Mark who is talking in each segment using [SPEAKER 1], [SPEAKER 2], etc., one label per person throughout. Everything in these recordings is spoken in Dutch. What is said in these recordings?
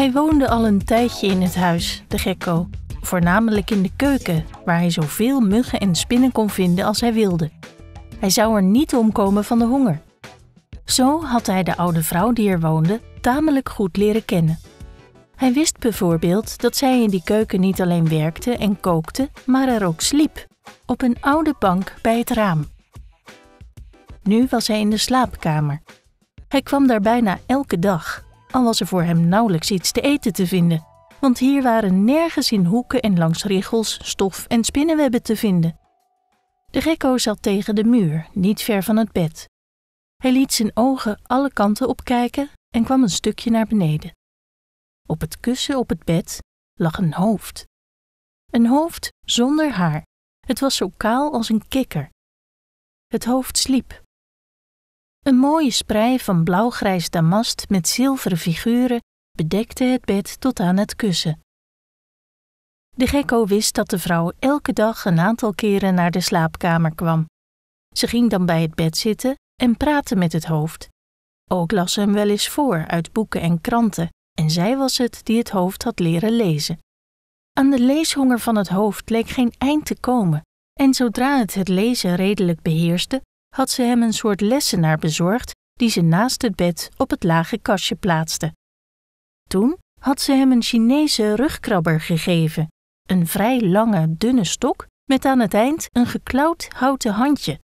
[SPEAKER 1] Hij woonde al een tijdje in het huis, de gekko. Voornamelijk in de keuken, waar hij zoveel muggen en spinnen kon vinden als hij wilde. Hij zou er niet omkomen van de honger. Zo had hij de oude vrouw die er woonde tamelijk goed leren kennen. Hij wist bijvoorbeeld dat zij in die keuken niet alleen werkte en kookte, maar er ook sliep, op een oude bank bij het raam. Nu was hij in de slaapkamer. Hij kwam daar bijna elke dag al was er voor hem nauwelijks iets te eten te vinden, want hier waren nergens in hoeken en langs richels stof en spinnenwebben te vinden. De gekko zat tegen de muur, niet ver van het bed. Hij liet zijn ogen alle kanten opkijken en kwam een stukje naar beneden. Op het kussen op het bed lag een hoofd. Een hoofd zonder haar. Het was zo kaal als een kikker. Het hoofd sliep een mooie sprei van blauwgrijs damast met zilveren figuren bedekte het bed tot aan het kussen. De gekko wist dat de vrouw elke dag een aantal keren naar de slaapkamer kwam. Ze ging dan bij het bed zitten en praatte met het hoofd. Ook las ze hem wel eens voor uit boeken en kranten, en zij was het die het hoofd had leren lezen. Aan de leeshonger van het hoofd leek geen eind te komen, en zodra het het lezen redelijk beheerste, had ze hem een soort lessenaar bezorgd die ze naast het bed op het lage kastje plaatste. Toen had ze hem een Chinese rugkrabber gegeven, een vrij lange, dunne stok met aan het eind een geklauwd houten handje.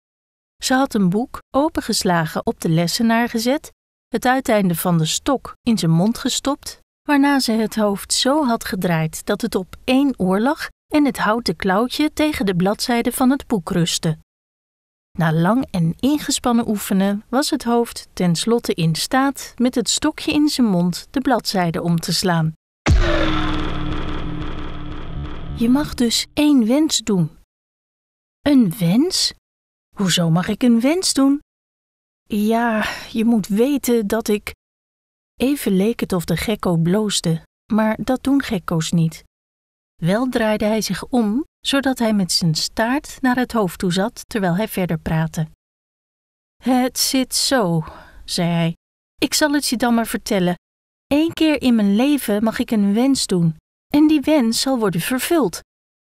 [SPEAKER 1] Ze had een boek opengeslagen op de lessenaar gezet, het uiteinde van de stok in zijn mond gestopt, waarna ze het hoofd zo had gedraaid dat het op één oor lag en het houten klauwtje tegen de bladzijde van het boek rustte. Na lang en ingespannen oefenen was het hoofd tenslotte in staat met het stokje in zijn mond de bladzijde om te slaan. Je mag dus één wens doen. Een wens? Hoezo mag ik een wens doen? Ja, je moet weten dat ik. Even leek het of de gekko bloosde, maar dat doen gekko's niet. Wel draaide hij zich om zodat hij met zijn staart naar het hoofd toe zat terwijl hij verder praatte. Het zit zo, zei hij. Ik zal het je dan maar vertellen. Eén keer in mijn leven mag ik een wens doen, en die wens zal worden vervuld.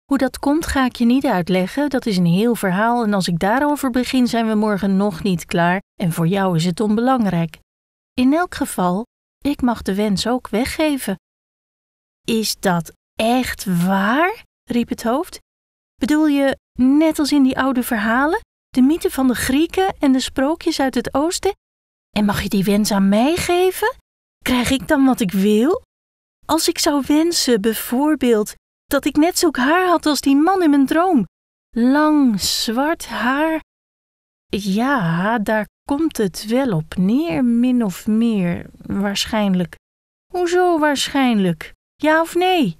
[SPEAKER 1] Hoe dat komt ga ik je niet uitleggen, dat is een heel verhaal en als ik daarover begin zijn we morgen nog niet klaar en voor jou is het onbelangrijk. In elk geval, ik mag de wens ook weggeven. Is dat echt waar? riep het hoofd. Bedoel je, net als in die oude verhalen, de mythe van de Grieken en de sprookjes uit het oosten? En mag je die wens aan mij geven? Krijg ik dan wat ik wil? Als ik zou wensen, bijvoorbeeld, dat ik net zulk haar had als die man in mijn droom. Lang, zwart haar. Ja, daar komt het wel op neer, min of meer, waarschijnlijk. Hoezo waarschijnlijk? Ja of nee?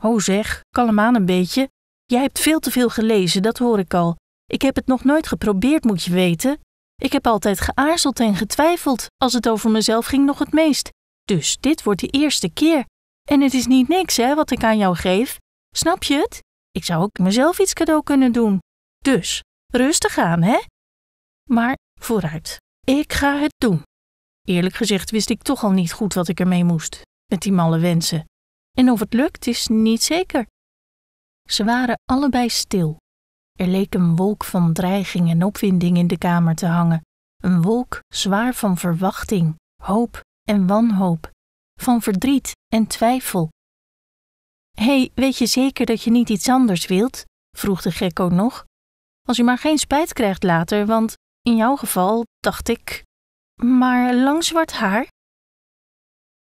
[SPEAKER 1] Ho zeg, kalm aan een beetje. Jij hebt veel te veel gelezen, dat hoor ik al. Ik heb het nog nooit geprobeerd, moet je weten. Ik heb altijd geaarzeld en getwijfeld als het over mezelf ging nog het meest. Dus dit wordt de eerste keer. En het is niet niks, hè, wat ik aan jou geef. Snap je het? Ik zou ook mezelf iets cadeau kunnen doen. Dus, rustig aan, hè? Maar vooruit. Ik ga het doen. Eerlijk gezegd wist ik toch al niet goed wat ik ermee moest, met die malle wensen. En of het lukt, is niet zeker. Ze waren allebei stil. Er leek een wolk van dreiging en opwinding in de kamer te hangen, een wolk zwaar van verwachting, hoop en wanhoop, van verdriet en twijfel. Hé, hey, weet je zeker dat je niet iets anders wilt? vroeg de gekko nog. Als u maar geen spijt krijgt later, want in jouw geval dacht ik. Maar lang zwart haar?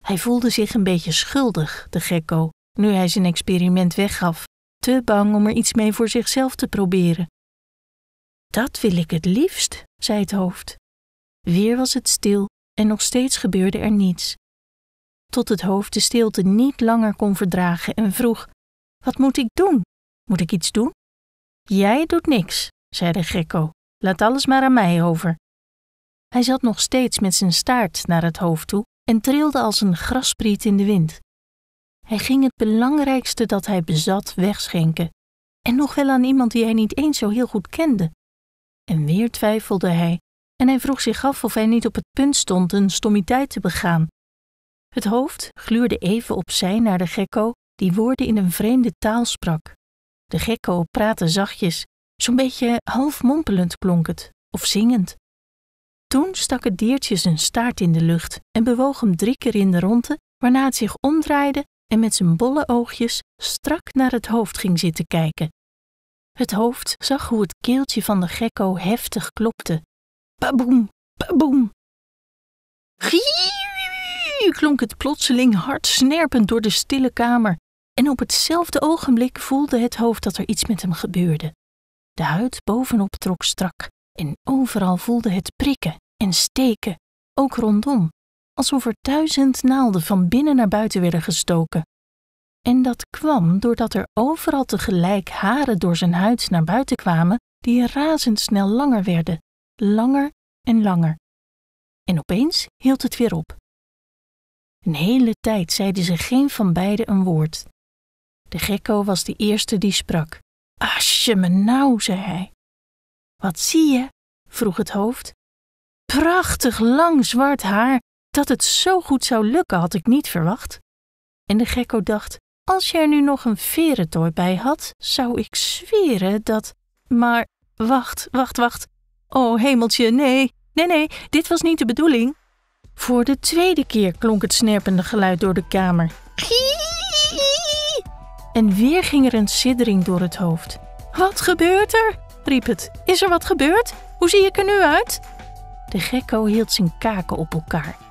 [SPEAKER 1] Hij voelde zich een beetje schuldig, de gekko, nu hij zijn experiment weggaf te bang om er iets mee voor zichzelf te proberen. Dat wil ik het liefst, zei het hoofd. Weer was het stil en nog steeds gebeurde er niets. Tot het hoofd de stilte niet langer kon verdragen en vroeg: Wat moet ik doen? Moet ik iets doen? Jij doet niks, zei de gekko. Laat alles maar aan mij over. Hij zat nog steeds met zijn staart naar het hoofd toe en trilde als een graspriet in de wind. Hij ging het belangrijkste dat hij bezat wegschenken, en nog wel aan iemand die hij niet eens zo heel goed kende. En weer twijfelde hij, en hij vroeg zich af of hij niet op het punt stond een stommiteit te begaan. Het hoofd gluurde even opzij naar de gekko, die woorden in een vreemde taal sprak. De gekko praatte zachtjes, zo'n beetje half mompelend klonk het, of zingend. Toen stak het diertje zijn staart in de lucht en bewoog hem drie keer in de ronde, waarna het zich omdraaide en met zijn bolle oogjes strak naar het hoofd ging zitten kijken. Het hoofd zag hoe het keeltje van de gekko heftig klopte. Boem, boem. Riek klonk het plotseling hard snerpend door de stille kamer en op hetzelfde ogenblik voelde het hoofd dat er iets met hem gebeurde. De huid bovenop trok strak en overal voelde het prikken en steken ook rondom alsof er duizend naalden van binnen naar buiten werden gestoken. En dat kwam doordat er overal tegelijk haren door zijn huid naar buiten kwamen, die razendsnel langer werden, langer en langer. En opeens hield het weer op. Een hele tijd zeiden ze geen van beiden een woord. De gekko was de eerste die sprak. Asje me nou, zei hij. Wat zie je? vroeg het hoofd. Prachtig lang zwart haar dat het zo goed zou lukken had ik niet verwacht. En de gekko dacht: Als je er nu nog een verentooi bij had, zou ik zweren dat. Maar wacht, wacht, wacht. Oh hemeltje, nee, nee, nee, dit was niet de bedoeling. Voor de tweede keer klonk het snerpende geluid door de kamer. En weer ging er een siddering door het hoofd. Wat gebeurt er? riep het. Is er wat gebeurd? Hoe zie ik er nu uit? De gekko hield zijn kaken op elkaar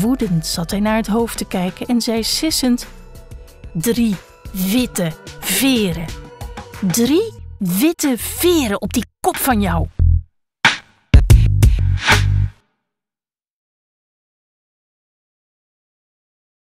[SPEAKER 1] Woedend zat hij naar het hoofd te kijken en zei sissend: Drie witte veren. Drie witte veren op die kop van jou.